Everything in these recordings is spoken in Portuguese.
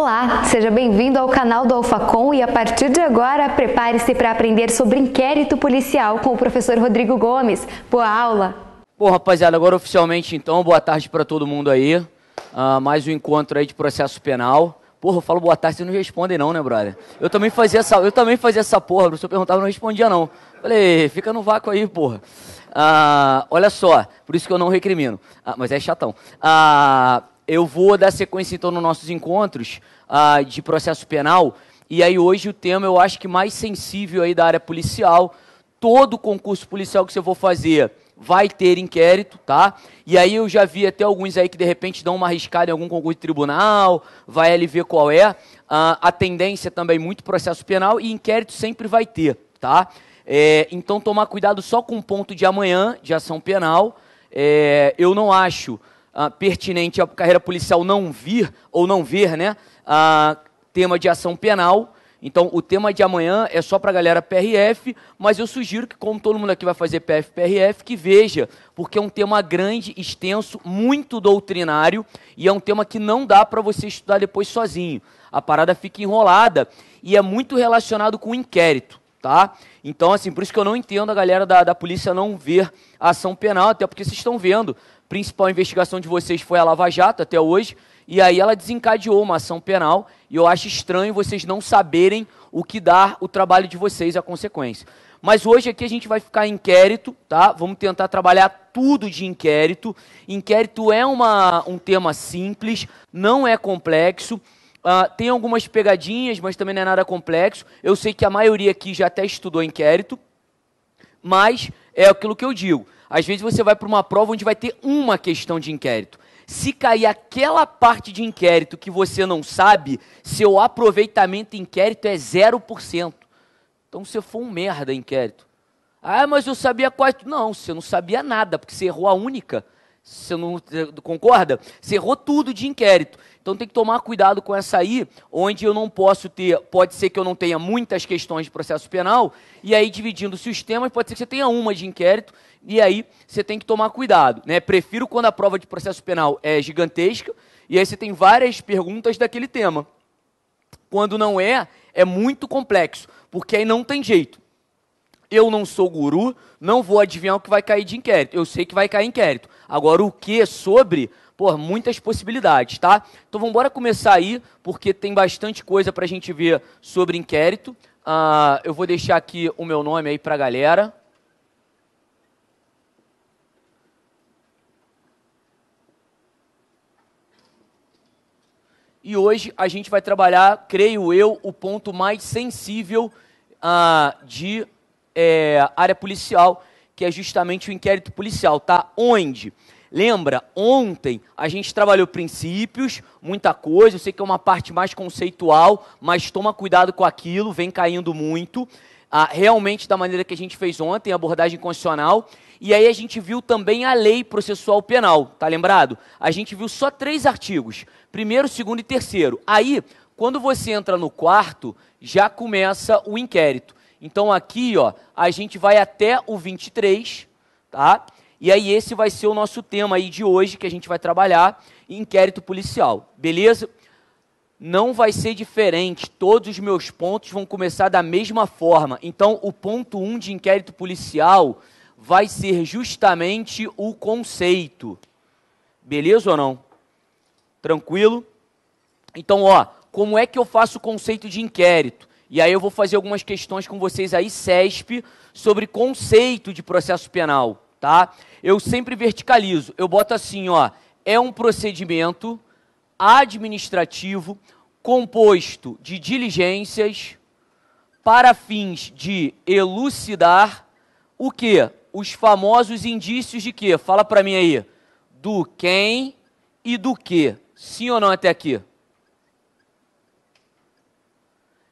Olá, seja bem-vindo ao canal do Alfacom e a partir de agora prepare-se para aprender sobre inquérito policial com o professor Rodrigo Gomes. Boa aula! Bom, rapaziada, agora oficialmente então, boa tarde para todo mundo aí. Uh, mais um encontro aí de processo penal. Porra, eu falo boa tarde, vocês não respondem não, né, brother? Eu também fazia essa, eu também fazia essa porra, o senhor perguntava, não respondia não. Falei, fica no vácuo aí, porra. Uh, olha só, por isso que eu não recrimino. Ah, mas é chatão. Ah, uh, eu vou dar sequência então nos nossos encontros ah, de processo penal. E aí hoje o tema eu acho que mais sensível aí da área policial. Todo concurso policial que você for fazer vai ter inquérito, tá? E aí eu já vi até alguns aí que de repente dão uma arriscada em algum concurso de tribunal, vai ali ver qual é. Ah, a tendência também muito processo penal e inquérito sempre vai ter, tá? É, então tomar cuidado só com o ponto de amanhã de ação penal. É, eu não acho ah, pertinente à carreira policial não vir ou não ver, né? a tema de ação penal. Então, o tema de amanhã é só para a galera PRF, mas eu sugiro que, como todo mundo aqui vai fazer PF, PRF, que veja, porque é um tema grande, extenso, muito doutrinário, e é um tema que não dá para você estudar depois sozinho. A parada fica enrolada e é muito relacionado com o inquérito, tá? Então, assim, por isso que eu não entendo a galera da, da polícia não ver a ação penal, até porque vocês estão vendo principal investigação de vocês foi a Lava Jato até hoje, e aí ela desencadeou uma ação penal, e eu acho estranho vocês não saberem o que dá o trabalho de vocês a consequência. Mas hoje aqui a gente vai ficar em inquérito, tá? Vamos tentar trabalhar tudo de inquérito. Inquérito é uma, um tema simples, não é complexo. Uh, tem algumas pegadinhas, mas também não é nada complexo. Eu sei que a maioria aqui já até estudou inquérito, mas é aquilo que eu digo. Às vezes você vai para uma prova onde vai ter uma questão de inquérito. Se cair aquela parte de inquérito que você não sabe, seu aproveitamento inquérito é 0%. Então você foi um merda inquérito. Ah, mas eu sabia quase. Não, você não sabia nada, porque você errou a única. Você não concorda? Cerrou tudo de inquérito. Então tem que tomar cuidado com essa aí, onde eu não posso ter, pode ser que eu não tenha muitas questões de processo penal, e aí dividindo-se os temas, pode ser que você tenha uma de inquérito, e aí você tem que tomar cuidado. Né? Prefiro quando a prova de processo penal é gigantesca, e aí você tem várias perguntas daquele tema. Quando não é, é muito complexo, porque aí não tem jeito. Eu não sou guru, não vou adivinhar o que vai cair de inquérito. Eu sei que vai cair inquérito. Agora, o que é sobre, por muitas possibilidades, tá? Então vamos embora começar aí, porque tem bastante coisa para a gente ver sobre inquérito. Uh, eu vou deixar aqui o meu nome aí para a galera. E hoje a gente vai trabalhar, creio eu, o ponto mais sensível uh, de é, área policial, que é justamente o inquérito policial, tá? Onde? Lembra, ontem a gente trabalhou princípios, muita coisa, eu sei que é uma parte mais conceitual, mas toma cuidado com aquilo, vem caindo muito. Ah, realmente da maneira que a gente fez ontem, abordagem constitucional. E aí a gente viu também a lei processual penal, tá lembrado? A gente viu só três artigos: primeiro, segundo e terceiro. Aí, quando você entra no quarto, já começa o inquérito. Então aqui, ó, a gente vai até o 23, tá? E aí esse vai ser o nosso tema aí de hoje que a gente vai trabalhar, inquérito policial. Beleza? Não vai ser diferente, todos os meus pontos vão começar da mesma forma. Então o ponto 1 um de inquérito policial vai ser justamente o conceito. Beleza ou não? Tranquilo? Então, ó, como é que eu faço o conceito de inquérito? E aí eu vou fazer algumas questões com vocês aí, CESP, sobre conceito de processo penal, tá? Eu sempre verticalizo. Eu boto assim, ó, é um procedimento administrativo composto de diligências para fins de elucidar o que? Os famosos indícios de quê? Fala para mim aí. Do quem e do que. Sim ou não até aqui?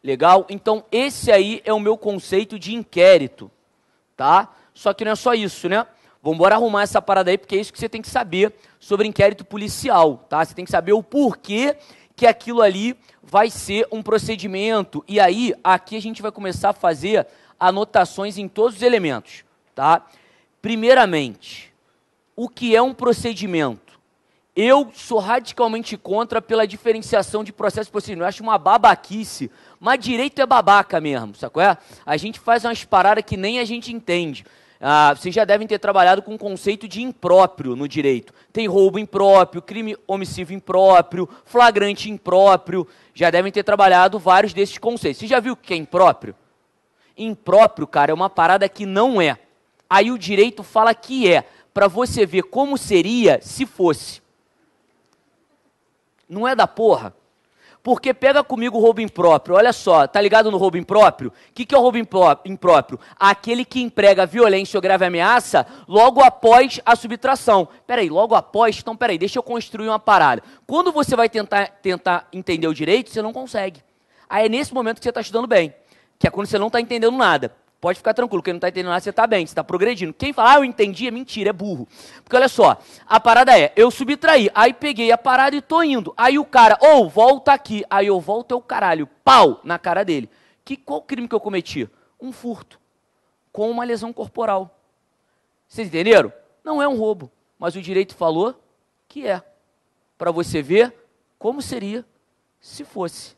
Legal? Então, esse aí é o meu conceito de inquérito, tá? Só que não é só isso, né? Vamos arrumar essa parada aí, porque é isso que você tem que saber sobre inquérito policial, tá? Você tem que saber o porquê que aquilo ali vai ser um procedimento. E aí, aqui a gente vai começar a fazer anotações em todos os elementos, tá? Primeiramente, o que é um procedimento? Eu sou radicalmente contra pela diferenciação de processo e procedimento. Eu acho uma babaquice mas direito é babaca mesmo, sacou? É? A gente faz umas paradas que nem a gente entende. Ah, vocês já devem ter trabalhado com o conceito de impróprio no direito. Tem roubo impróprio, crime omissivo impróprio, flagrante impróprio. Já devem ter trabalhado vários desses conceitos. Você já viu o que é impróprio? Impróprio, cara, é uma parada que não é. Aí o direito fala que é, para você ver como seria se fosse. Não é da porra. Porque pega comigo o roubo impróprio. Olha só, tá ligado no roubo impróprio? O que, que é o roubo impróprio? Aquele que emprega violência ou grave ameaça logo após a subtração. Peraí, logo após? Então, peraí, deixa eu construir uma parada. Quando você vai tentar, tentar entender o direito, você não consegue. Aí é nesse momento que você está estudando bem, que é quando você não está entendendo nada. Pode ficar tranquilo, quem não está entendendo nada, você está bem, você está progredindo. Quem fala, ah, eu entendi, é mentira, é burro. Porque olha só, a parada é, eu subtraí, aí peguei a parada e tô indo. Aí o cara, ou oh, volta aqui, aí eu volto, é o caralho, pau, na cara dele. Que, qual crime que eu cometi? Um furto, com uma lesão corporal. Vocês entenderam? Não é um roubo, mas o direito falou que é. Para você ver como seria se fosse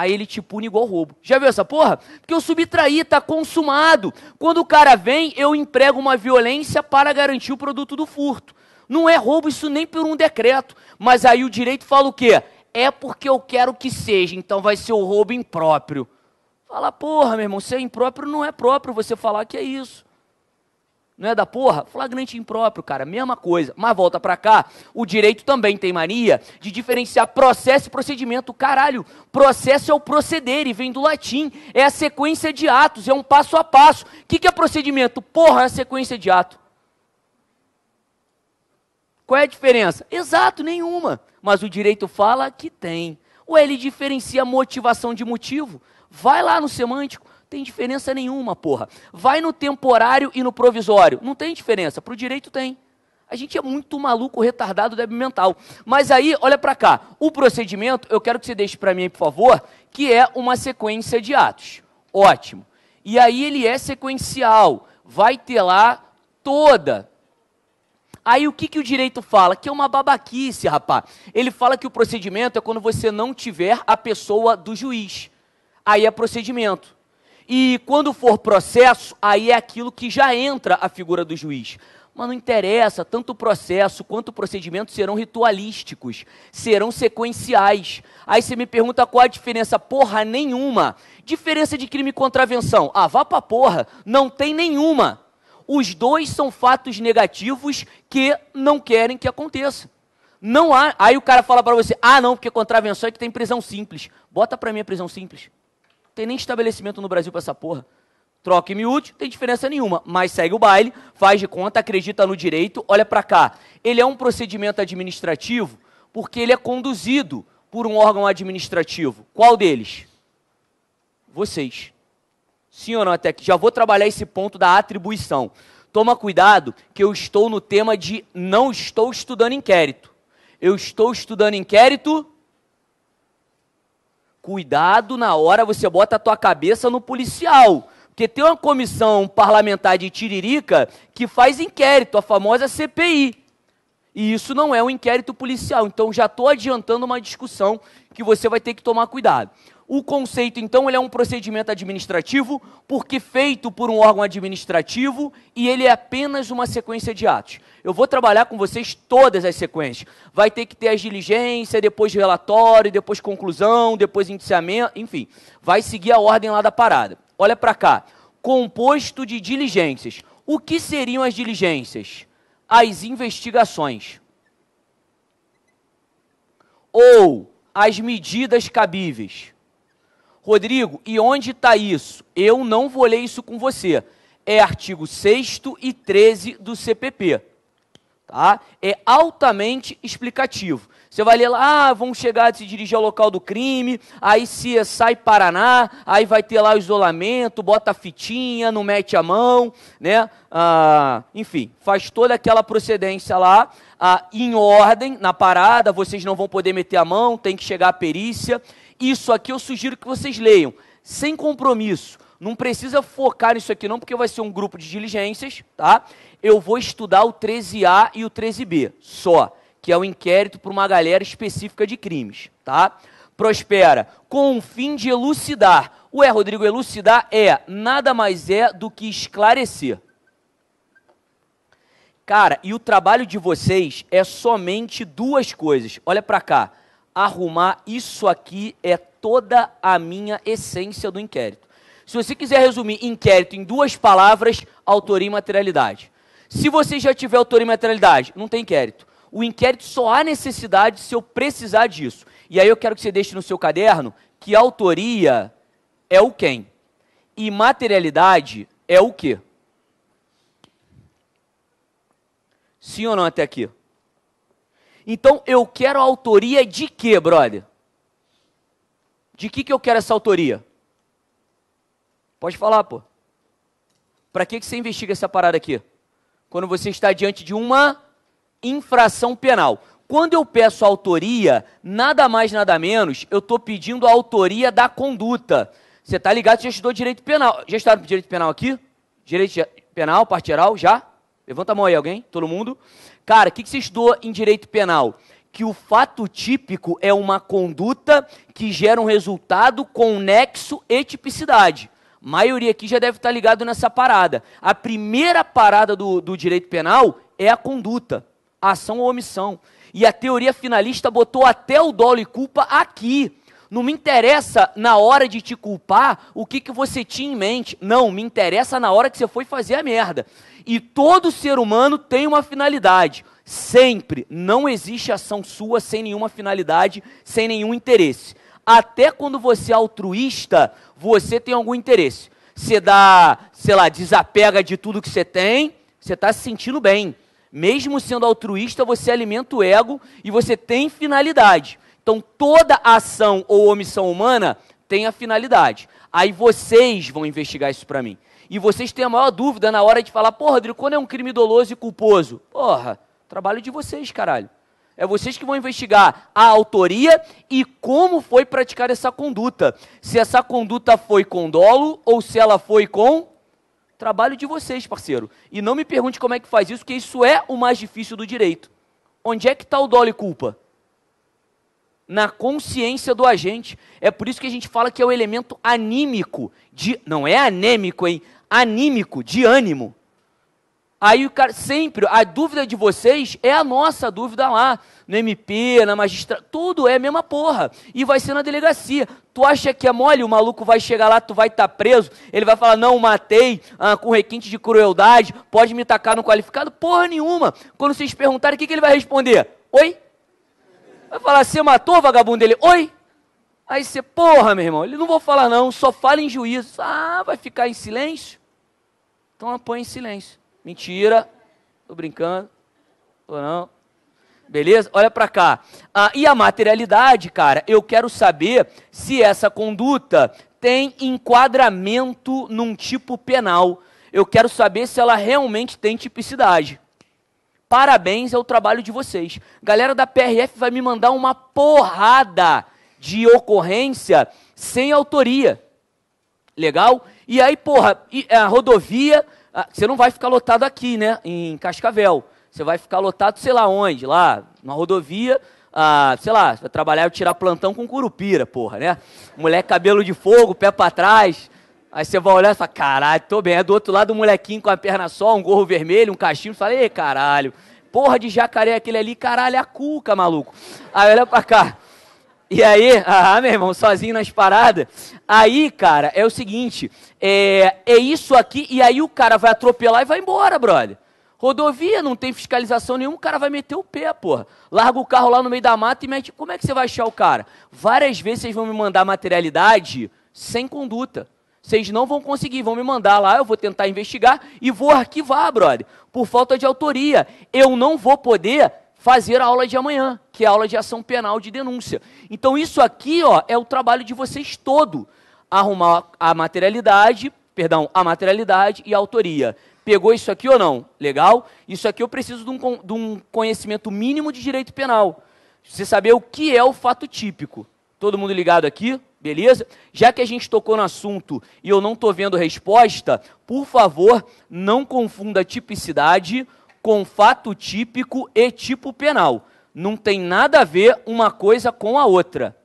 aí ele te pune igual roubo. Já viu essa porra? Porque eu subtraí, tá consumado. Quando o cara vem, eu emprego uma violência para garantir o produto do furto. Não é roubo isso nem por um decreto. Mas aí o direito fala o quê? É porque eu quero que seja, então vai ser o roubo impróprio. Fala, porra, meu irmão, é impróprio não é próprio você falar que é isso não é da porra? Flagrante impróprio, cara, mesma coisa. Mas volta pra cá, o direito também tem mania de diferenciar processo e procedimento. Caralho, processo é o proceder e vem do latim. É a sequência de atos, é um passo a passo. O que, que é procedimento? Porra, é a sequência de ato. Qual é a diferença? Exato, nenhuma. Mas o direito fala que tem. Ou ele diferencia motivação de motivo. Vai lá no semântico. Tem diferença nenhuma, porra. Vai no temporário e no provisório. Não tem diferença. Para o direito tem. A gente é muito maluco, retardado, débil mental. Mas aí, olha para cá. O procedimento, eu quero que você deixe para mim, por favor, que é uma sequência de atos. Ótimo. E aí ele é sequencial. Vai ter lá toda. Aí o que, que o direito fala? Que é uma babaquice, rapaz. Ele fala que o procedimento é quando você não tiver a pessoa do juiz. Aí é procedimento. E quando for processo, aí é aquilo que já entra a figura do juiz. Mas não interessa, tanto o processo quanto o procedimento serão ritualísticos, serão sequenciais. Aí você me pergunta qual a diferença? Porra nenhuma. Diferença de crime e contravenção? Ah, vá pra porra, não tem nenhuma. Os dois são fatos negativos que não querem que aconteça. Não há. Aí o cara fala para você: ah, não, porque contravenção é que tem prisão simples. Bota para mim a prisão simples. Tem nem estabelecimento no Brasil para essa porra. Troca e miúde, tem diferença nenhuma, mas segue o baile, faz de conta, acredita no direito, olha para cá. Ele é um procedimento administrativo porque ele é conduzido por um órgão administrativo. Qual deles? Vocês. Sim ou não, até que já vou trabalhar esse ponto da atribuição. Toma cuidado que eu estou no tema de não estou estudando inquérito. Eu estou estudando inquérito Cuidado na hora você bota a tua cabeça no policial. Porque tem uma comissão parlamentar de Tiririca que faz inquérito, a famosa CPI. E isso não é um inquérito policial. Então já estou adiantando uma discussão que você vai ter que tomar cuidado. O conceito, então, ele é um procedimento administrativo, porque feito por um órgão administrativo e ele é apenas uma sequência de atos. Eu vou trabalhar com vocês todas as sequências. Vai ter que ter as diligências, depois relatório, depois conclusão, depois indiciamento, enfim. Vai seguir a ordem lá da parada. Olha para cá. Composto de diligências. O que seriam as diligências? As investigações. Ou as medidas cabíveis Rodrigo, e onde está isso? Eu não vou ler isso com você. É artigo 6 e 13 do CPP. Tá? É altamente explicativo. Você vai ler lá, ah, vão chegar a se dirigir ao local do crime, aí se sai Paraná, aí vai ter lá o isolamento, bota a fitinha, não mete a mão, né? Ah, enfim, faz toda aquela procedência lá, ah, em ordem, na parada, vocês não vão poder meter a mão, tem que chegar a perícia. Isso aqui eu sugiro que vocês leiam, sem compromisso. Não precisa focar nisso aqui não, porque vai ser um grupo de diligências, tá? Eu vou estudar o 13A e o 13B, só, que é o inquérito para uma galera específica de crimes, tá? Prospera, com o fim de elucidar. O é, Rodrigo, elucidar é nada mais é do que esclarecer. Cara, e o trabalho de vocês é somente duas coisas. Olha para cá arrumar, isso aqui é toda a minha essência do inquérito. Se você quiser resumir inquérito em duas palavras, autoria e materialidade. Se você já tiver autoria e materialidade, não tem inquérito. O inquérito só há necessidade se eu precisar disso. E aí eu quero que você deixe no seu caderno que autoria é o quem e materialidade é o quê? Sim ou não até aqui? Então eu quero a autoria de quê, brother? De que, que eu quero essa autoria? Pode falar, pô. Para que, que você investiga essa parada aqui? Quando você está diante de uma infração penal. Quando eu peço autoria, nada mais, nada menos, eu estou pedindo a autoria da conduta. Você está ligado, já estudou direito penal. Já estudaram direito penal aqui? Direito penal, parte geral, já? Levanta a mão aí, alguém? Todo mundo? Cara, o que, que você estudou em direito penal? Que o fato típico é uma conduta que gera um resultado com nexo e tipicidade. A maioria aqui já deve estar ligado nessa parada. A primeira parada do, do direito penal é a conduta, a ação ou omissão. E a teoria finalista botou até o dolo e culpa aqui. Não me interessa na hora de te culpar o que, que você tinha em mente. Não, me interessa na hora que você foi fazer a merda. E todo ser humano tem uma finalidade. Sempre. Não existe ação sua sem nenhuma finalidade, sem nenhum interesse. Até quando você é altruísta, você tem algum interesse. Você dá, sei lá, desapega de tudo que você tem, você está se sentindo bem. Mesmo sendo altruísta, você alimenta o ego e você tem finalidade. Então, toda ação ou omissão humana tem a finalidade. Aí vocês vão investigar isso para mim. E vocês têm a maior dúvida na hora de falar, porra, Rodrigo, quando é um crime doloso e culposo? Porra, trabalho de vocês, caralho. É vocês que vão investigar a autoria e como foi praticar essa conduta. Se essa conduta foi com dolo ou se ela foi com trabalho de vocês, parceiro. E não me pergunte como é que faz isso, que isso é o mais difícil do direito. Onde é que está o dolo e culpa? Na consciência do agente. É por isso que a gente fala que é o elemento anímico de, não é anêmico, hein? anímico, de ânimo. Aí o cara, sempre, a dúvida de vocês é a nossa dúvida lá, no MP, na magistratura, tudo é a mesma porra. E vai ser na delegacia. Tu acha que é mole? O maluco vai chegar lá, tu vai estar tá preso, ele vai falar, não, matei, ah, com requinte de crueldade, pode me tacar no qualificado? Porra nenhuma. Quando vocês perguntarem, o que, que ele vai responder? Oi? Vai falar, você matou, vagabundo? Ele, oi? Aí você, porra, meu irmão, ele não vou falar não, só fala em juízo. Ah, vai ficar em silêncio? Então põe em silêncio. Mentira, tô brincando, ou não. Beleza? Olha para cá. Ah, e a materialidade, cara, eu quero saber se essa conduta tem enquadramento num tipo penal. Eu quero saber se ela realmente tem tipicidade. Parabéns é o trabalho de vocês. Galera da PRF vai me mandar uma porrada de ocorrência sem autoria. Legal? E aí, porra, a rodovia, você não vai ficar lotado aqui, né? Em Cascavel. Você vai ficar lotado, sei lá onde, lá, na rodovia, ah, sei lá, vai trabalhar e tirar plantão com curupira, porra, né? Moleque cabelo de fogo, pé para trás. Aí você vai olhar e fala, caralho, tô bem. É do outro lado um molequinho com a perna só, um gorro vermelho, um cachimbo. Fala, ei, caralho. Porra de jacaré aquele ali, caralho, é a cuca, maluco. Aí olha pra cá. E aí, ah, meu irmão, sozinho nas paradas. Aí, cara, é o seguinte: é, é isso aqui, e aí o cara vai atropelar e vai embora, brother. Rodovia não tem fiscalização nenhuma, o cara vai meter o pé, porra. Larga o carro lá no meio da mata e mete. Como é que você vai achar o cara? Várias vezes vocês vão me mandar materialidade sem conduta. Vocês não vão conseguir, vão me mandar lá, eu vou tentar investigar e vou arquivar, brother, por falta de autoria. Eu não vou poder fazer a aula de amanhã, que é a aula de ação penal de denúncia. Então isso aqui, ó, é o trabalho de vocês todo, arrumar a materialidade, perdão, a materialidade e a autoria. Pegou isso aqui ou não? Legal? Isso aqui eu preciso de um, de um conhecimento mínimo de direito penal. Você saber o que é o fato típico. Todo mundo ligado aqui? Beleza? Já que a gente tocou no assunto e eu não estou vendo resposta, por favor, não confunda tipicidade com fato típico e tipo penal. Não tem nada a ver uma coisa com a outra.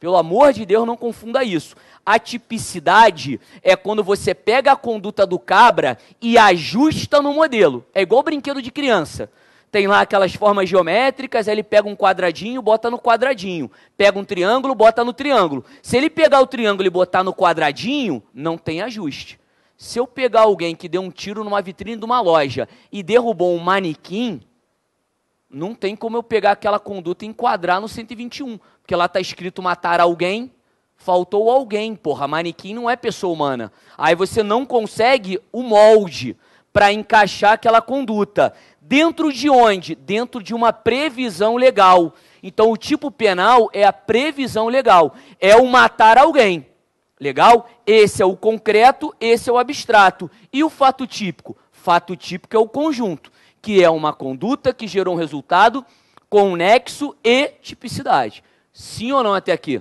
Pelo amor de Deus, não confunda isso. A tipicidade é quando você pega a conduta do cabra e ajusta no modelo. É igual brinquedo de criança. Tem lá aquelas formas geométricas, ele pega um quadradinho, bota no quadradinho. Pega um triângulo, bota no triângulo. Se ele pegar o triângulo e botar no quadradinho, não tem ajuste. Se eu pegar alguém que deu um tiro numa vitrine de uma loja e derrubou um manequim, não tem como eu pegar aquela conduta e enquadrar no 121, porque lá está escrito matar alguém, faltou alguém, porra, manequim não é pessoa humana. Aí você não consegue o molde para encaixar aquela conduta. Dentro de onde? Dentro de uma previsão legal. Então o tipo penal é a previsão legal, é o matar alguém. Legal? Esse é o concreto, esse é o abstrato. E o fato típico? Fato típico é o conjunto, que é uma conduta que gerou um resultado com nexo e tipicidade. Sim ou não até aqui?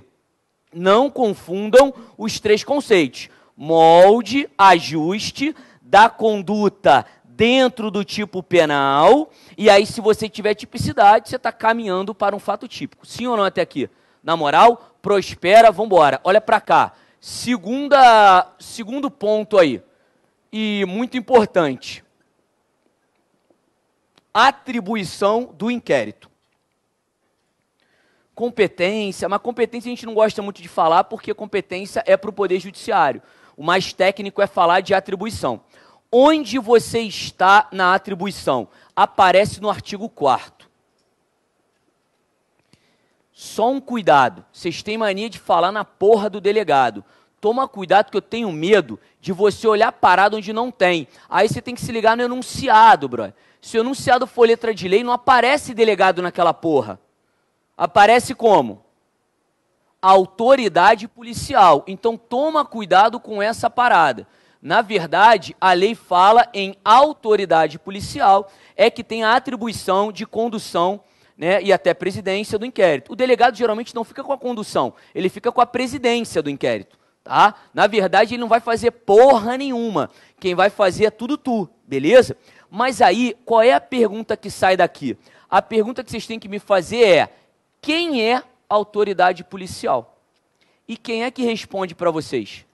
Não confundam os três conceitos. Molde, ajuste da conduta dentro do tipo penal, e aí se você tiver tipicidade, você está caminhando para um fato típico. Sim ou não até aqui? Na moral, prospera, vambora. Olha para cá Segunda, segundo ponto aí, e muito importante: atribuição do inquérito. Competência, mas competência a gente não gosta muito de falar porque competência é para o Poder Judiciário. O mais técnico é falar de atribuição. Onde você está na atribuição? Aparece no artigo 4. Só um cuidado. Vocês têm mania de falar na porra do delegado. Toma cuidado que eu tenho medo de você olhar parado onde não tem. Aí você tem que se ligar no enunciado, bro. Se o enunciado for letra de lei, não aparece delegado naquela porra. Aparece como? Autoridade policial. Então toma cuidado com essa parada. Na verdade, a lei fala em autoridade policial, é que tem a atribuição de condução né, e até presidência do inquérito. O delegado geralmente não fica com a condução, ele fica com a presidência do inquérito. Tá? Na verdade, ele não vai fazer porra nenhuma. Quem vai fazer é tudo tu, beleza? Mas aí, qual é a pergunta que sai daqui? A pergunta que vocês têm que me fazer é: quem é a autoridade policial? E quem é que responde para vocês?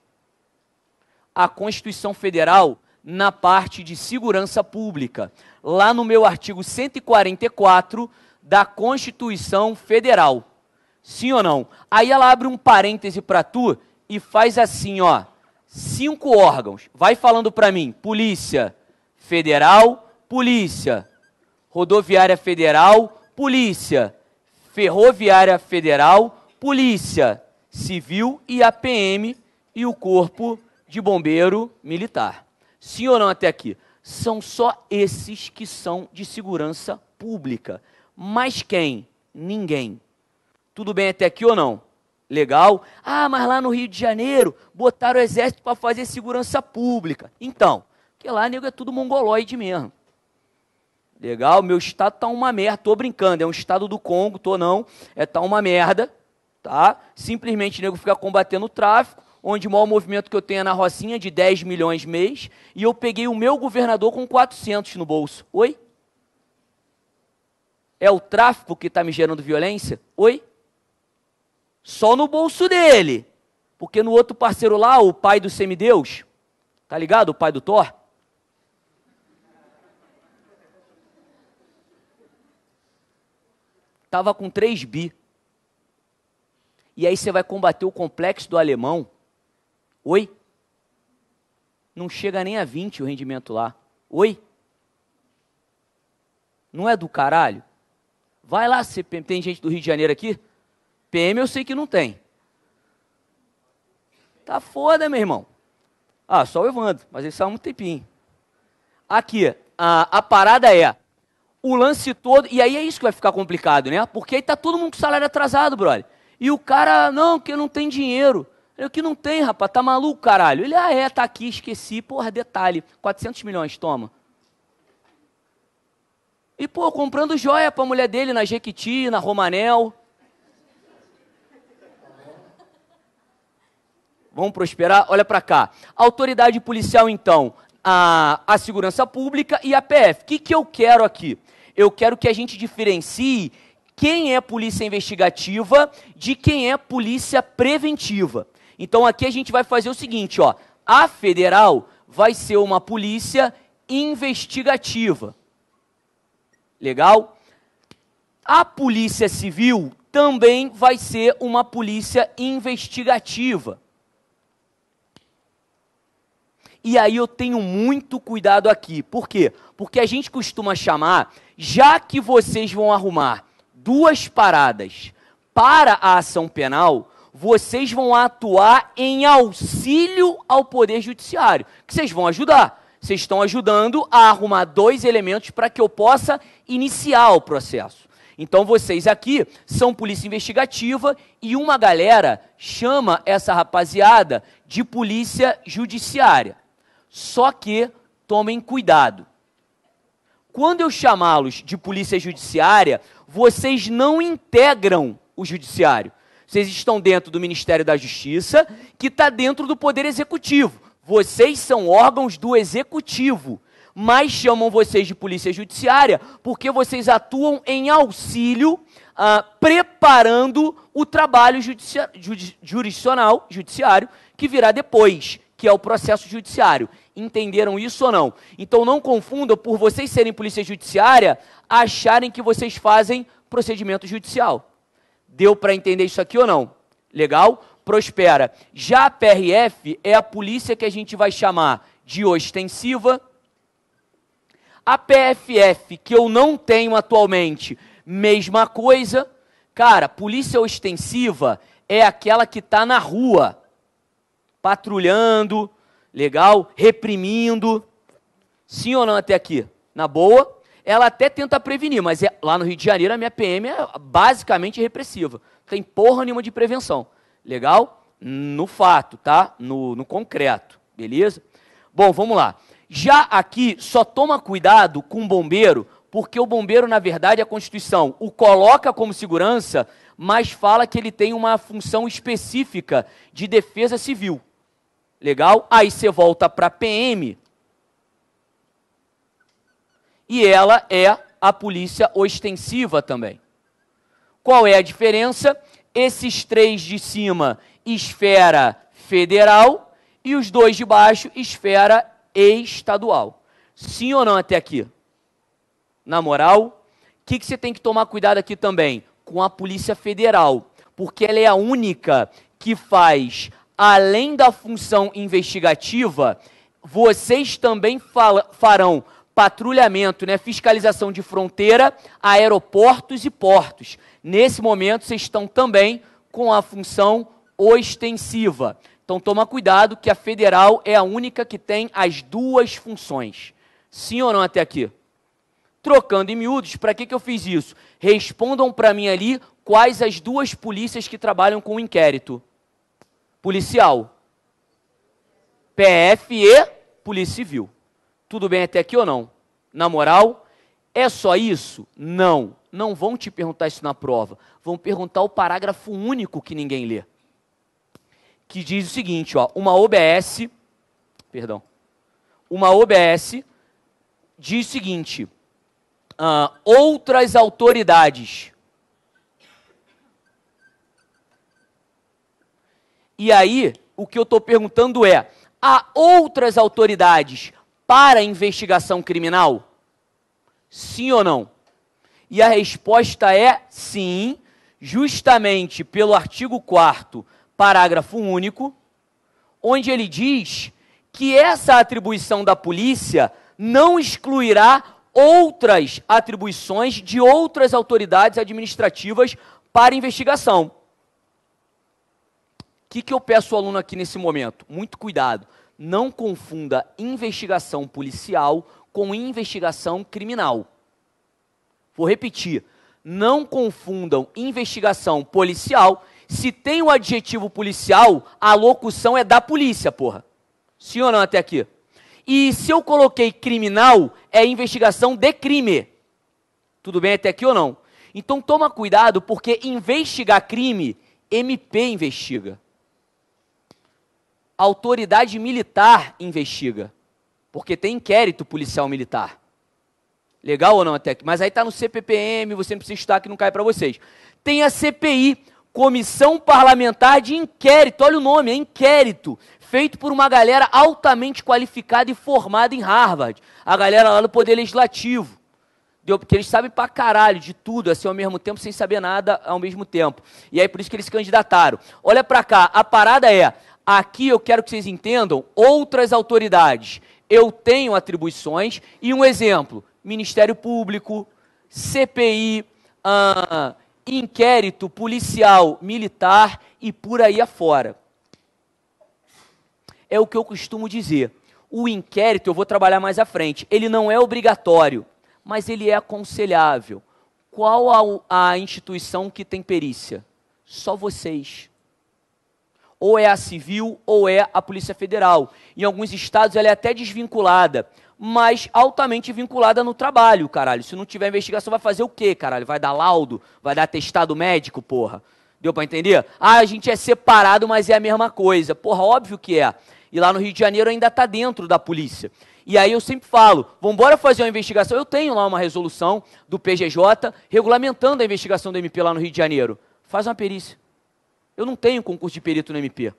A Constituição Federal na parte de segurança pública. Lá no meu artigo 144, da Constituição Federal. Sim ou não? Aí ela abre um parêntese para tu e faz assim, ó. Cinco órgãos. Vai falando para mim. Polícia Federal, Polícia. Rodoviária Federal, Polícia. Ferroviária Federal, Polícia Civil e a PM e o Corpo de Bombeiro Militar. Sim ou não até aqui? São só esses que são de segurança pública. Mas quem? Ninguém. Tudo bem até aqui ou não? Legal? Ah, mas lá no Rio de Janeiro botaram o exército para fazer segurança pública. Então, porque lá, nego, é tudo mongoloide mesmo. Legal? Meu estado tá uma merda. Tô brincando, é um estado do Congo, tô não. É tá uma merda, tá? Simplesmente, nego, fica combatendo o tráfico, onde o maior movimento que eu tenho é na Rocinha, de 10 milhões mês, e eu peguei o meu governador com 400 no bolso. Oi? É o tráfico que está me gerando violência? Oi? Só no bolso dele. Porque no outro parceiro lá, o pai do semideus, tá ligado? O pai do Thor. Tava com 3 bi. E aí você vai combater o complexo do alemão. Oi? Não chega nem a 20 o rendimento lá. Oi? Não é do caralho? Vai lá, tem gente do Rio de Janeiro aqui? PM eu sei que não tem. Tá foda, meu irmão. Ah, só o Evandro, mas ele saiu há muito tempinho. Aqui, a, a parada é o lance todo, e aí é isso que vai ficar complicado, né? Porque aí tá todo mundo com salário atrasado, brother. E o cara, não, que não tem dinheiro. Eu que não tem, rapaz, tá maluco, caralho. Ele, ah, é, tá aqui, esqueci. Porra, detalhe, 400 milhões, toma. E, pô, comprando joia pra mulher dele na Jequiti, na Romanel. Vamos prosperar? Olha para cá. Autoridade policial, então, a, a segurança pública e a PF. O que, que eu quero aqui? Eu quero que a gente diferencie quem é polícia investigativa de quem é polícia preventiva. Então aqui a gente vai fazer o seguinte, ó. A federal vai ser uma polícia investigativa. Legal? A Polícia Civil também vai ser uma polícia investigativa. E aí eu tenho muito cuidado aqui. Por quê? Porque a gente costuma chamar, já que vocês vão arrumar duas paradas para a ação penal, vocês vão atuar em auxílio ao Poder Judiciário, que vocês vão ajudar. Vocês estão ajudando a arrumar dois elementos para que eu possa iniciar o processo. Então vocês aqui são polícia investigativa e uma galera chama essa rapaziada de polícia judiciária. Só que tomem cuidado. Quando eu chamá-los de polícia judiciária, vocês não integram o judiciário. Vocês estão dentro do Ministério da Justiça, que está dentro do Poder Executivo. Vocês são órgãos do executivo, mas chamam vocês de polícia judiciária porque vocês atuam em auxílio, ah, preparando o trabalho jurisdicional, judiciário, que virá depois, que é o processo judiciário. Entenderam isso ou não? Então não confunda por vocês serem polícia judiciária acharem que vocês fazem procedimento judicial. Deu para entender isso aqui ou não? Legal? prospera. Já a PRF é a polícia que a gente vai chamar de ostensiva. A PFF, que eu não tenho atualmente, mesma coisa. Cara, polícia ostensiva é aquela que está na rua, patrulhando, legal, reprimindo. Sim ou não até aqui? Na boa? Ela até tenta prevenir, mas é, lá no Rio de Janeiro a minha PM é basicamente repressiva. Não tem porra nenhuma de prevenção. Legal? No fato, tá? No, no concreto, beleza? Bom, vamos lá. Já aqui, só toma cuidado com o bombeiro, porque o bombeiro, na verdade, é a Constituição o coloca como segurança, mas fala que ele tem uma função específica de defesa civil. Legal? Aí você volta para a PM. E ela é a polícia ostensiva também. Qual é a diferença? esses três de cima, esfera federal, e os dois de baixo, esfera estadual. Sim ou não até aqui? Na moral, o que, que você tem que tomar cuidado aqui também? Com a Polícia Federal, porque ela é a única que faz, além da função investigativa, vocês também fala, farão patrulhamento, né, fiscalização de fronteira, aeroportos e portos nesse momento vocês estão também com a função ostensiva. Então toma cuidado que a federal é a única que tem as duas funções. Sim ou não até aqui? Trocando em miúdos, para que, que eu fiz isso? Respondam para mim ali quais as duas polícias que trabalham com o inquérito. Policial. PF e Polícia Civil. Tudo bem até aqui ou não? Na moral, é só isso? Não não vão te perguntar isso na prova, vão perguntar o parágrafo único que ninguém lê. Que diz o seguinte, ó, uma OBS, perdão, uma OBS diz o seguinte, uh, outras autoridades. E aí, o que eu estou perguntando é, há outras autoridades para investigação criminal? Sim ou não? E a resposta é sim, justamente pelo artigo 4, parágrafo único, onde ele diz que essa atribuição da polícia não excluirá outras atribuições de outras autoridades administrativas para investigação. O que, que eu peço ao aluno aqui nesse momento? Muito cuidado. Não confunda investigação policial com investigação criminal. Vou repetir. Não confundam investigação policial. Se tem o adjetivo policial, a locução é da polícia, porra. Sim ou não até aqui? E se eu coloquei criminal, é investigação de crime. Tudo bem até aqui ou não? Então toma cuidado, porque investigar crime, MP investiga. Autoridade militar investiga. Porque tem inquérito policial militar. Legal ou não até aqui? Mas aí está no CPPM, você não precisa estudar que não cai para vocês. Tem a CPI, Comissão Parlamentar de Inquérito. Olha o nome, é inquérito. Feito por uma galera altamente qualificada e formada em Harvard. A galera lá do Poder Legislativo. Deu, porque eles sabem pra caralho de tudo, assim, ao mesmo tempo, sem saber nada ao mesmo tempo. E aí, por isso que eles se candidataram. Olha pra cá, a parada é, aqui eu quero que vocês entendam outras autoridades. Eu tenho atribuições e um exemplo. Ministério Público, CPI, inquérito policial, militar e por aí afora. É o que eu costumo dizer. O inquérito, eu vou trabalhar mais à frente, ele não é obrigatório, mas ele é aconselhável. Qual a, a instituição que tem perícia? Só vocês. Ou é a civil ou é a Polícia Federal. Em alguns estados ela é até desvinculada, mas altamente vinculada no trabalho, caralho. Se não tiver investigação, vai fazer o quê, caralho? Vai dar laudo? Vai dar testado médico, porra? Deu para entender? Ah, a gente é separado, mas é a mesma coisa. Porra, óbvio que é. E lá no Rio de Janeiro ainda tá dentro da polícia. E aí eu sempre falo, vamos fazer uma investigação. Eu tenho lá uma resolução do PGJ regulamentando a investigação do MP lá no Rio de Janeiro. Faz uma perícia. Eu não tenho concurso de perito no MP.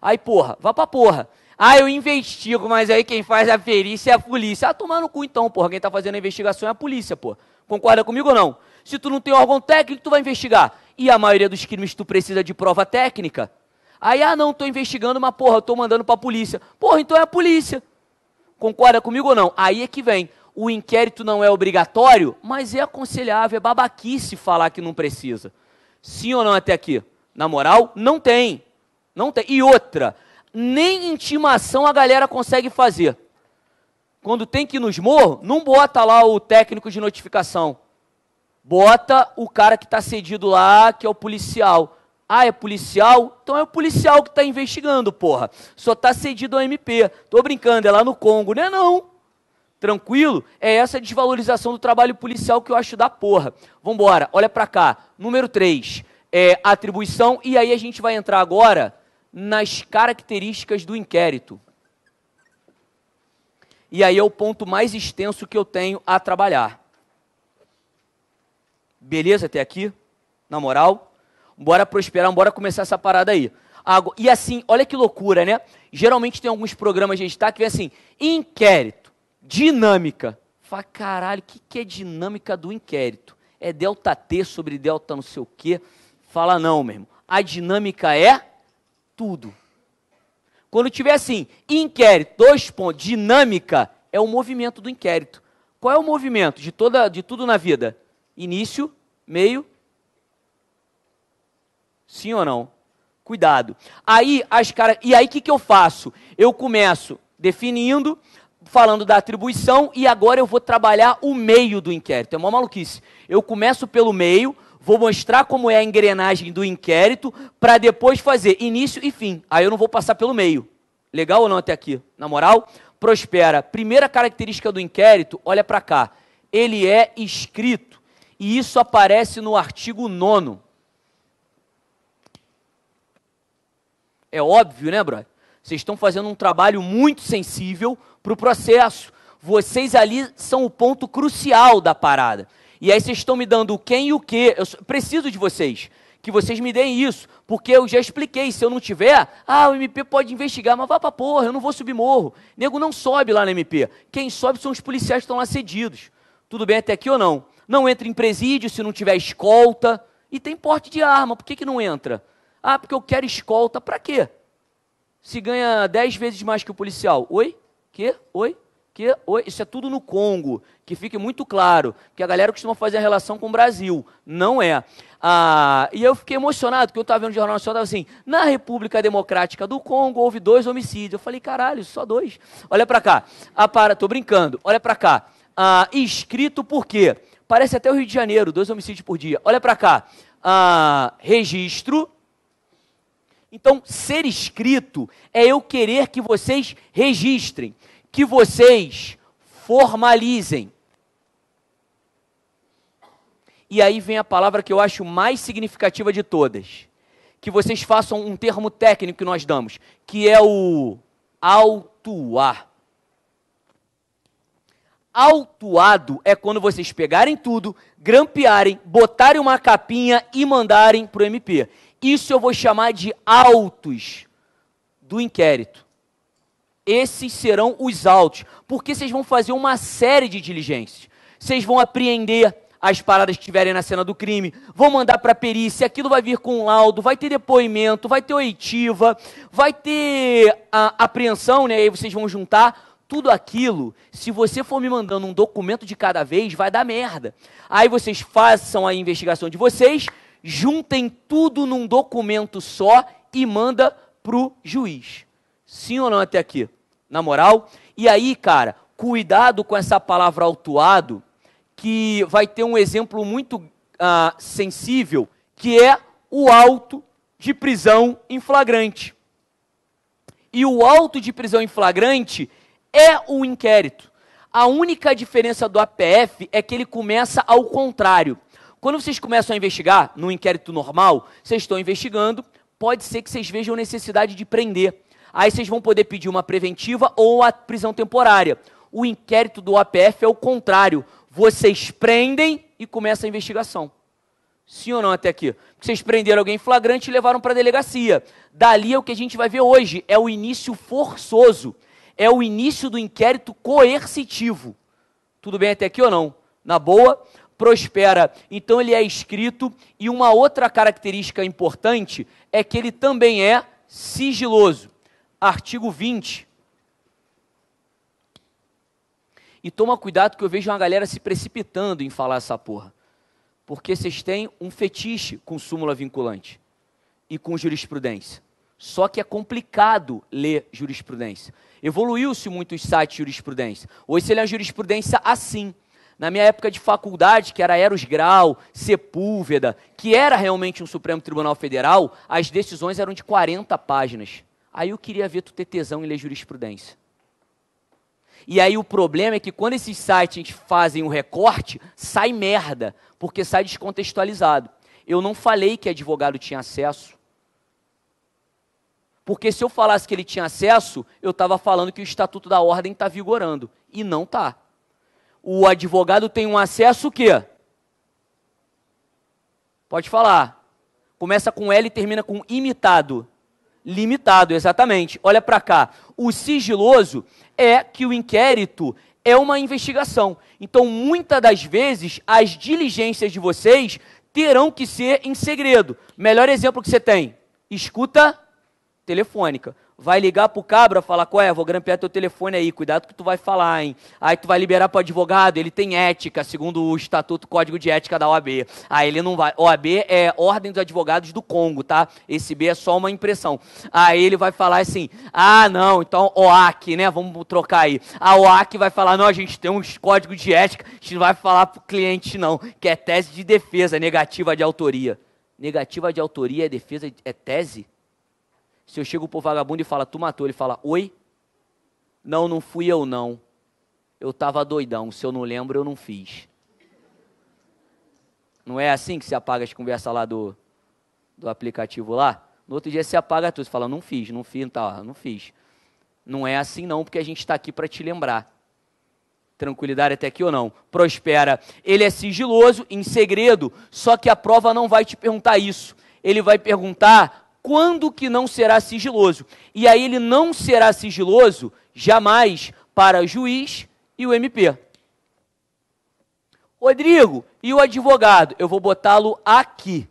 Aí, porra, vá pra porra. Ah, eu investigo, mas aí quem faz a perícia é a polícia. Ah, tomando cu então, porra. Quem tá fazendo a investigação é a polícia, porra. Concorda comigo ou não? Se tu não tem órgão técnico, tu vai investigar. E a maioria dos crimes tu precisa de prova técnica. Aí, ah, não, tô investigando, mas porra, tô mandando pra polícia. Porra, então é a polícia. Concorda comigo ou não? Aí é que vem. O inquérito não é obrigatório, mas é aconselhável, é babaquice falar que não precisa. Sim ou não até aqui? Na moral, não tem. Não tem. E outra, nem intimação a galera consegue fazer. Quando tem que ir nos morros, não bota lá o técnico de notificação. Bota o cara que está cedido lá, que é o policial. Ah, é policial? Então é o policial que está investigando, porra. Só está cedido ao MP. Tô brincando, é lá no Congo, né? Não. Tranquilo? É essa desvalorização do trabalho policial que eu acho da porra. Vambora, olha pra cá. Número 3. É, atribuição. E aí a gente vai entrar agora nas características do inquérito. E aí é o ponto mais extenso que eu tenho a trabalhar. Beleza até aqui? Na moral? Bora prosperar, bora começar essa parada aí. E assim, olha que loucura, né? Geralmente tem alguns programas de destaque que vem assim, inquérito, dinâmica. Fala, caralho, o que, que é dinâmica do inquérito? É delta T sobre delta não sei o quê? Fala não, meu irmão. A dinâmica é tudo. Quando tiver assim, inquérito, dois pontos, dinâmica, é o movimento do inquérito. Qual é o movimento de, toda, de tudo na vida? Início, meio. Sim ou não? Cuidado. Aí as caras. E aí o que, que eu faço? Eu começo definindo, falando da atribuição, e agora eu vou trabalhar o meio do inquérito. É uma maluquice. Eu começo pelo meio, Vou mostrar como é a engrenagem do inquérito para depois fazer início e fim. Aí eu não vou passar pelo meio. Legal ou não até aqui? Na moral, prospera. Primeira característica do inquérito, olha para cá. Ele é escrito. E isso aparece no artigo 9. É óbvio, né, brother? Vocês estão fazendo um trabalho muito sensível para o processo. Vocês ali são o ponto crucial da parada. E aí vocês estão me dando o quem e o que. Eu preciso de vocês. Que vocês me deem isso. Porque eu já expliquei. Se eu não tiver, ah, o MP pode investigar, mas vá pra porra, eu não vou subir morro. Nego não sobe lá no MP. Quem sobe são os policiais que estão lá cedidos. Tudo bem até aqui ou não? Não entra em presídio se não tiver escolta. E tem porte de arma, por que, que não entra? Ah, porque eu quero escolta. Pra quê? Se ganha 10 vezes mais que o policial. Oi? Que? Oi? porque isso é tudo no Congo, que fique muito claro, que a galera costuma fazer a relação com o Brasil, não é. Ah, e eu fiquei emocionado, porque eu estava vendo o Jornal Nacional, assim, na República Democrática do Congo houve dois homicídios. Eu falei, caralho, só dois. Olha para cá, ah, para, tô brincando, olha para cá. Ah, escrito por quê? Parece até o Rio de Janeiro, dois homicídios por dia. Olha para cá, ah, registro, então, ser escrito é eu querer que vocês registrem que vocês formalizem. E aí vem a palavra que eu acho mais significativa de todas. Que vocês façam um termo técnico que nós damos, que é o autuar. Autuado é quando vocês pegarem tudo, grampearem, botarem uma capinha e mandarem para o MP. Isso eu vou chamar de autos do inquérito esses serão os altos, porque vocês vão fazer uma série de diligências. Vocês vão apreender as paradas que estiverem na cena do crime, vão mandar para perícia, aquilo vai vir com um laudo, vai ter depoimento, vai ter oitiva, vai ter apreensão, né? E aí vocês vão juntar tudo aquilo, se você for me mandando um documento de cada vez, vai dar merda. Aí vocês façam a investigação de vocês, juntem tudo num documento só e manda pro juiz. Sim ou não até aqui? na moral? E aí, cara, cuidado com essa palavra autuado, que vai ter um exemplo muito ah, sensível, que é o auto de prisão em flagrante. E o auto de prisão em flagrante é o inquérito. A única diferença do APF é que ele começa ao contrário. Quando vocês começam a investigar, no inquérito normal, vocês estão investigando, pode ser que vocês vejam necessidade de prender aí vocês vão poder pedir uma preventiva ou a prisão temporária. O inquérito do APF é o contrário. Vocês prendem e começa a investigação. Sim ou não até aqui? Porque vocês prenderam alguém em flagrante e levaram para a delegacia. Dali é o que a gente vai ver hoje. É o início forçoso. É o início do inquérito coercitivo. Tudo bem até aqui ou não? Na boa? Prospera. Então ele é escrito. E uma outra característica importante é que ele também é sigiloso artigo 20. E toma cuidado que eu vejo uma galera se precipitando em falar essa porra. Porque vocês têm um fetiche com súmula vinculante e com jurisprudência. Só que é complicado ler jurisprudência. Evoluiu-se muito os sites de jurisprudência. Hoje você lê a jurisprudência assim. Na minha época de faculdade, que era Eros Grau, Sepúlveda, que era realmente um Supremo Tribunal Federal, as decisões eram de 40 páginas. Aí eu queria ver tu ter tesão em ler jurisprudência. E aí o problema é que quando esses sites fazem um recorte, sai merda, porque sai descontextualizado. Eu não falei que advogado tinha acesso. Porque se eu falasse que ele tinha acesso, eu estava falando que o Estatuto da Ordem está vigorando. E não está. O advogado tem um acesso o quê? Pode falar. Começa com L e termina com imitado limitado, exatamente. Olha para cá. O sigiloso é que o inquérito é uma investigação. Então, muitas das vezes, as diligências de vocês terão que ser em segredo. Melhor exemplo que você tem: escuta telefônica vai ligar pro cabra, falar, qual é, vou grampear teu telefone aí, cuidado que tu vai falar, hein? Aí tu vai liberar pro advogado, ele tem ética, segundo o Estatuto Código de Ética da OAB. Aí ele não vai. OAB é Ordem dos Advogados do Congo, tá? Esse B é só uma impressão. Aí ele vai falar assim, ah, não, então OAC, né? Vamos trocar aí. A OAC vai falar, não, a gente tem uns códigos de ética, a gente não vai falar pro cliente, não, que é tese de defesa negativa de autoria. Negativa de autoria é defesa, é tese? Se eu chego pro vagabundo e falo, tu matou, ele fala, oi? Não, não fui eu não. Eu tava doidão, se eu não lembro, eu não fiz. Não é assim que se apaga as conversas lá do, do aplicativo lá? No outro dia se apaga tudo, você fala, não fiz, não fiz, tá, não fiz. Não é assim não, porque a gente está aqui para te lembrar. Tranquilidade até aqui ou não? Prospera. Ele é sigiloso, em segredo, só que a prova não vai te perguntar isso. Ele vai perguntar quando que não será sigiloso? E aí ele não será sigiloso jamais para o juiz e o MP. Rodrigo, e o advogado? Eu vou botá-lo aqui.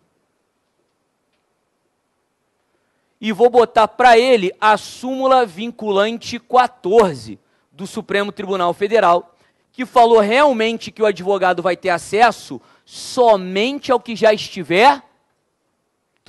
E vou botar para ele a súmula vinculante 14 do Supremo Tribunal Federal, que falou realmente que o advogado vai ter acesso somente ao que já estiver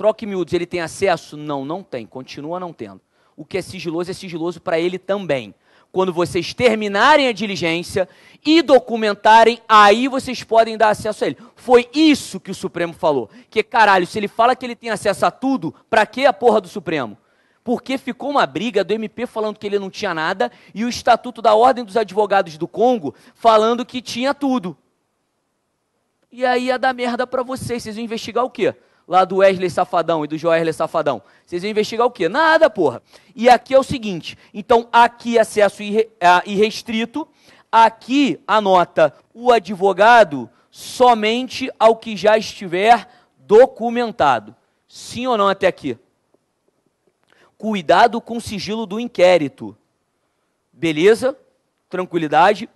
Troque miúdos, ele tem acesso? Não, não tem, continua não tendo. O que é sigiloso é sigiloso para ele também. Quando vocês terminarem a diligência e documentarem, aí vocês podem dar acesso a ele. Foi isso que o Supremo falou. Que caralho, se ele fala que ele tem acesso a tudo, para que a porra do Supremo? porque ficou uma briga do MP falando que ele não tinha nada e o Estatuto da Ordem dos Advogados do Congo falando que tinha tudo. E aí ia dar merda para vocês, vocês iam investigar o quê? lá do Wesley Safadão e do Joel Safadão? Vocês vão investigar o quê? Nada, porra. E aqui é o seguinte: então, aqui acesso irrestrito, aqui anota o advogado somente ao que já estiver documentado. Sim ou não até aqui? Cuidado com o sigilo do inquérito. Beleza? Tranquilidade.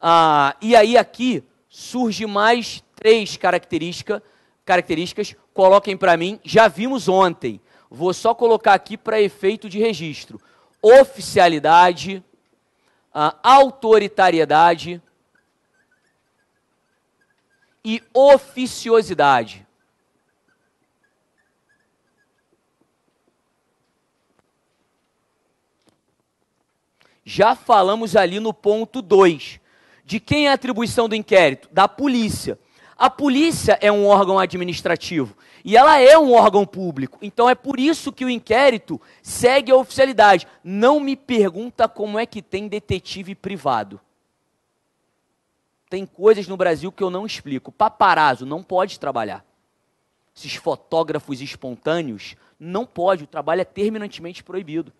Ah, e aí aqui surge mais três característica, características coloquem para mim, já vimos ontem. Vou só colocar aqui para efeito de registro. Oficialidade, autoritariedade e oficiosidade. Já falamos ali no ponto 2. De quem é a atribuição do inquérito? Da polícia. A polícia é um órgão administrativo e ela é um órgão público. Então é por isso que o inquérito segue a oficialidade. Não me pergunta como é que tem detetive privado. Tem coisas no Brasil que eu não explico. Paparazzo não pode trabalhar. Esses fotógrafos espontâneos não pode, o trabalho é terminantemente proibido.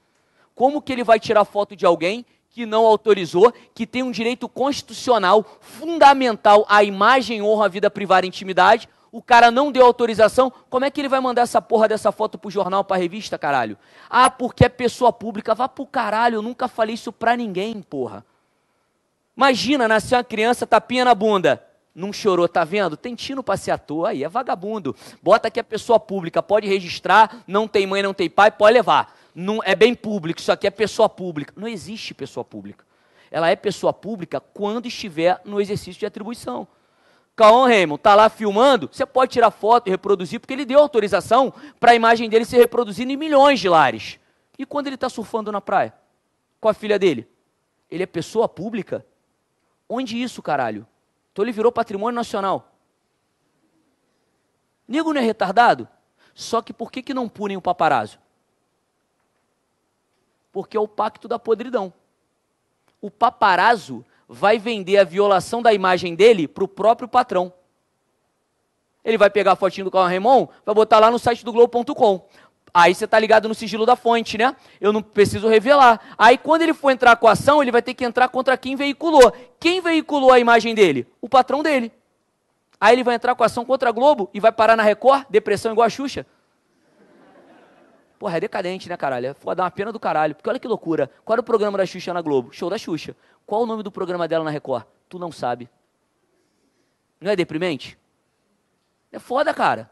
Como que ele vai tirar foto de alguém que não autorizou, que tem um direito constitucional fundamental à imagem, honra, à vida privada e intimidade. O cara não deu autorização, como é que ele vai mandar essa porra dessa foto pro jornal, pra revista, caralho? Ah, porque é pessoa pública. Vá pro caralho, eu nunca falei isso pra ninguém, porra. Imagina, nasceu uma criança, tapinha na bunda. Não chorou, tá vendo? Tem tino pra ser à toa, aí é vagabundo. Bota que é pessoa pública, pode registrar, não tem mãe, não tem pai, pode levar não é bem público, isso aqui é pessoa pública. Não existe pessoa pública. Ela é pessoa pública quando estiver no exercício de atribuição. Caon Raymond está lá filmando, você pode tirar foto e reproduzir, porque ele deu autorização para a imagem dele ser reproduzida em milhões de lares. E quando ele está surfando na praia? Com a filha dele? Ele é pessoa pública? Onde isso, caralho? Então ele virou patrimônio nacional. Nego não é retardado? Só que por que, que não punem o paparazzo? porque é o pacto da podridão. O paparazzo vai vender a violação da imagem dele para o próprio patrão. Ele vai pegar a fotinho do Carl Raymond, vai botar lá no site do Globo.com. Aí você tá ligado no sigilo da fonte, né? Eu não preciso revelar. Aí quando ele for entrar com a ação, ele vai ter que entrar contra quem veiculou. Quem veiculou a imagem dele? O patrão dele. Aí ele vai entrar com a ação contra a Globo e vai parar na Record, depressão igual a Xuxa. Porra, é decadente, né, caralho? É, é uma pena do caralho. Porque olha que loucura. Qual era o programa da Xuxa na Globo? Show da Xuxa. Qual o nome do programa dela na Record? Tu não sabe. Não é deprimente? É foda, cara.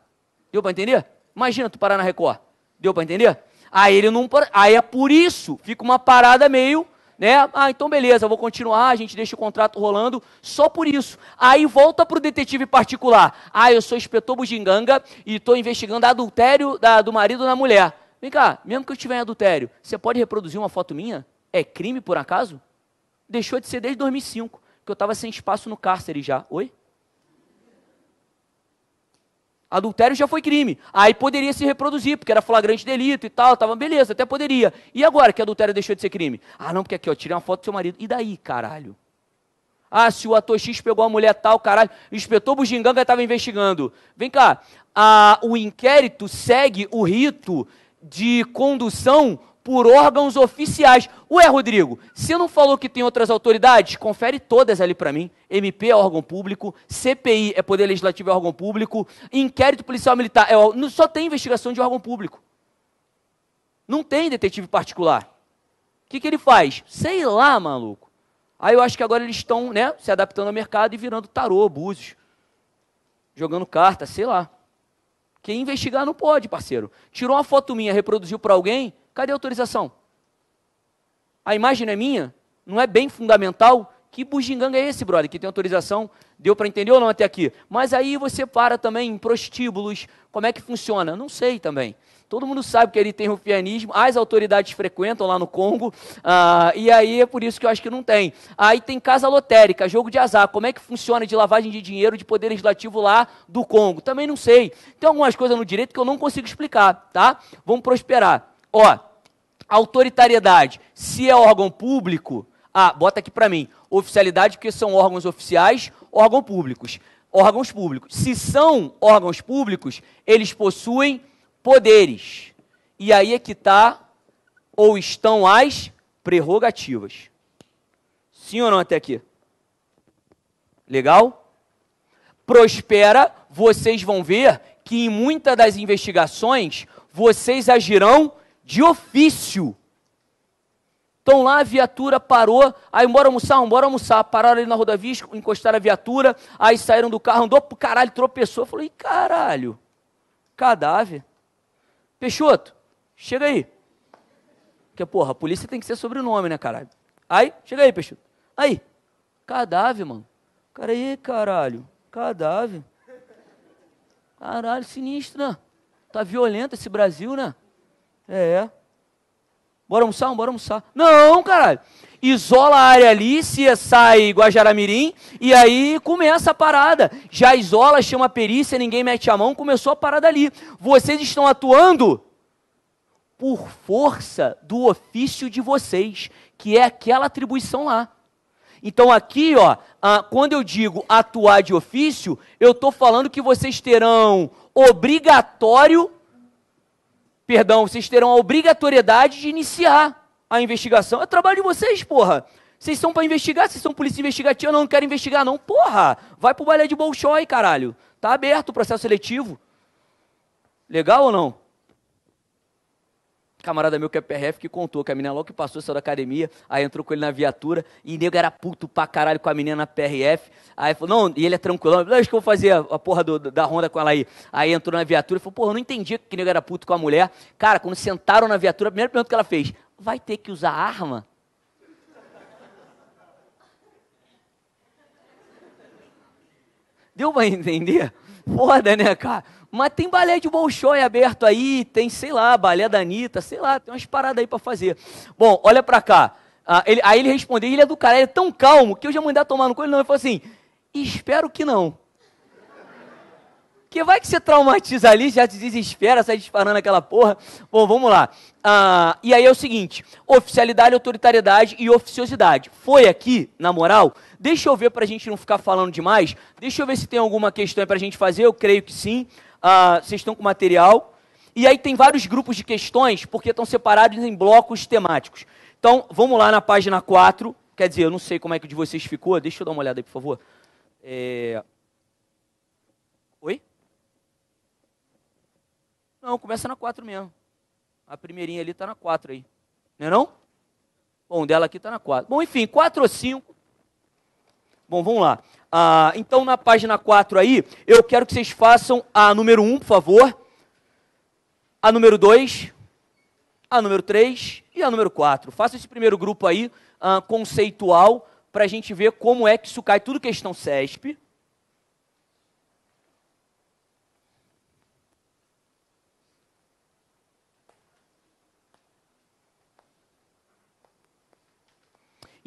Deu pra entender? Imagina tu parar na Record. Deu pra entender? Aí ele não. Aí é por isso, fica uma parada meio, né? Ah, então beleza, vou continuar, a gente deixa o contrato rolando, só por isso. Aí volta pro detetive particular. Ah, eu sou inspetor bugiganga e estou investigando adultério da, do marido na mulher. Vem cá, mesmo que eu estiver em adultério, você pode reproduzir uma foto minha? É crime por acaso? Deixou de ser desde 2005, que eu estava sem espaço no cárcere já. Oi? Adultério já foi crime. Aí poderia se reproduzir, porque era flagrante delito e tal, tava beleza, até poderia. E agora que adultério deixou de ser crime? Ah, não, porque aqui, ó, tirei uma foto do seu marido. E daí, caralho? Ah, se o ator X pegou a mulher tal, caralho, inspetor Bugiganga estava investigando. Vem cá, o inquérito segue o rito de condução por órgãos oficiais. Ué, Rodrigo, você não falou que tem outras autoridades? Confere todas ali para mim. MP é órgão público, CPI é poder legislativo é órgão público, inquérito policial militar é órgão... só tem investigação de órgão público. Não tem detetive particular. O que, que ele faz? Sei lá, maluco. Aí eu acho que agora eles estão né, se adaptando ao mercado e virando tarô, búzios. Jogando carta, sei lá. Quem investigar não pode, parceiro. Tirou uma foto minha, reproduziu para alguém, cadê a autorização? A imagem não é minha? Não é bem fundamental? Que bugiganga é esse, brother, que tem autorização? Deu para entender ou não até aqui? Mas aí você para também em prostíbulos, como é que funciona? Não sei também. Todo mundo sabe que ele tem rufianismo, as autoridades frequentam lá no Congo, ah, e aí é por isso que eu acho que não tem. Aí tem casa lotérica, jogo de azar. Como é que funciona de lavagem de dinheiro de poder legislativo lá do Congo? Também não sei. Tem algumas coisas no direito que eu não consigo explicar, tá? Vamos prosperar. Ó, autoritariedade. Se é órgão público, ah, bota aqui para mim. Oficialidade, porque são órgãos oficiais, órgãos públicos. Órgãos públicos. Se são órgãos públicos, eles possuem poderes. E aí é que está ou estão as prerrogativas. Sim ou não até aqui? Legal? Prospera, vocês vão ver que em muitas das investigações vocês agirão de ofício. Então lá a viatura parou, aí bora almoçar, bora almoçar. Pararam ali na rodovia, encostaram a viatura, aí saíram do carro, andou pro caralho, tropeçou. Falei, caralho, cadáver. Peixoto, chega aí. Porque, porra, a polícia tem que ser sobrenome, né, caralho? Aí, chega aí, Peixoto. Aí, cadáver, mano. Cara aí, caralho, cadáver. Caralho, sinistro, né? Tá violento esse Brasil, né? É. Bora almoçar? Bora almoçar. Não, caralho isola a área ali, se sai Guajaramirim, e aí começa a parada. Já isola, chama a perícia, ninguém mete a mão, começou a parada ali. Vocês estão atuando por força do ofício de vocês, que é aquela atribuição lá. Então aqui, ó, quando eu digo atuar de ofício, eu estou falando que vocês terão obrigatório, perdão, vocês terão a obrigatoriedade de iniciar a investigação. É trabalho de vocês, porra. Vocês são para investigar, vocês são polícia investigativa, não, não quero investigar, não. Porra, vai pro balé de Bolshoi, caralho. Tá aberto o processo seletivo. Legal ou não? Camarada meu que é PRF que contou que a menina logo que passou, saiu da academia, aí entrou com ele na viatura, e nego era puto pra caralho com a menina na PRF. Aí falou, não, e ele é tranquilão, acho que eu vou fazer a porra do, da ronda com ela aí. Aí entrou na viatura e falou, porra, eu não entendi que nego era puto com a mulher. Cara, quando sentaram na viatura, a primeira pergunta que ela fez, vai ter que usar arma? Deu para entender? Foda, né, cara? Mas tem balé de Bolshoi aberto aí, tem, sei lá, balé da Anitta, sei lá, tem umas paradas aí para fazer. Bom, olha para cá. Ah, ele, aí ele respondeu, ele é do cara, ele é tão calmo que eu já mandei tomar no cu, ele não. Ele falou assim, espero que não. Porque vai que você traumatiza ali, já te desespera, sai disparando aquela porra. Bom, vamos lá. Ah, e aí é o seguinte: oficialidade, autoritariedade e oficiosidade. Foi aqui, na moral? Deixa eu ver para a gente não ficar falando demais. Deixa eu ver se tem alguma questão para a gente fazer. Eu creio que sim. Ah, vocês estão com material. E aí tem vários grupos de questões, porque estão separados em blocos temáticos. Então, vamos lá na página 4. Quer dizer, eu não sei como é que o de vocês ficou. Deixa eu dar uma olhada aí, por favor. É. Não, começa na 4 mesmo. A primeirinha ali está na 4 aí. Não é não? Bom, dela aqui está na 4. Bom, enfim, 4 ou 5. Bom, vamos lá. Ah, então, na página 4 aí, eu quero que vocês façam a número 1, por favor. A número 2, a número 3 e a número 4. Faça esse primeiro grupo aí, ah, conceitual, para a gente ver como é que isso cai. Tudo questão CESP.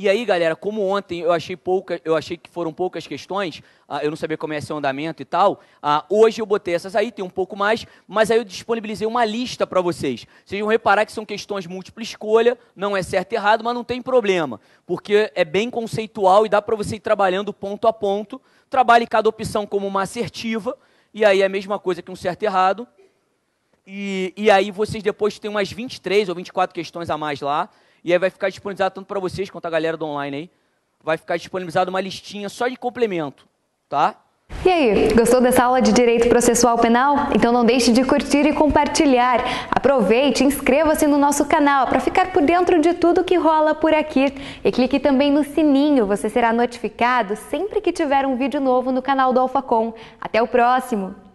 E aí, galera, como ontem eu achei pouca, eu achei que foram poucas questões, ah, eu não sabia como ia é ser o andamento e tal. Ah, hoje eu botei essas aí, tem um pouco mais, mas aí eu disponibilizei uma lista para vocês. Vocês vão reparar que são questões múltipla escolha, não é certo e errado, mas não tem problema, porque é bem conceitual e dá para você ir trabalhando ponto a ponto. Trabalhe cada opção como uma assertiva, e aí é a mesma coisa que um certo e errado. E, e aí vocês depois têm umas 23 ou 24 questões a mais lá. E aí vai ficar disponibilizado tanto para vocês quanto a galera do online aí. Vai ficar disponibilizado uma listinha só de complemento, tá? E aí, gostou dessa aula de Direito Processual Penal? Então não deixe de curtir e compartilhar. Aproveite, inscreva-se no nosso canal para ficar por dentro de tudo que rola por aqui. E clique também no sininho, você será notificado sempre que tiver um vídeo novo no canal do Alfacom. Até o próximo!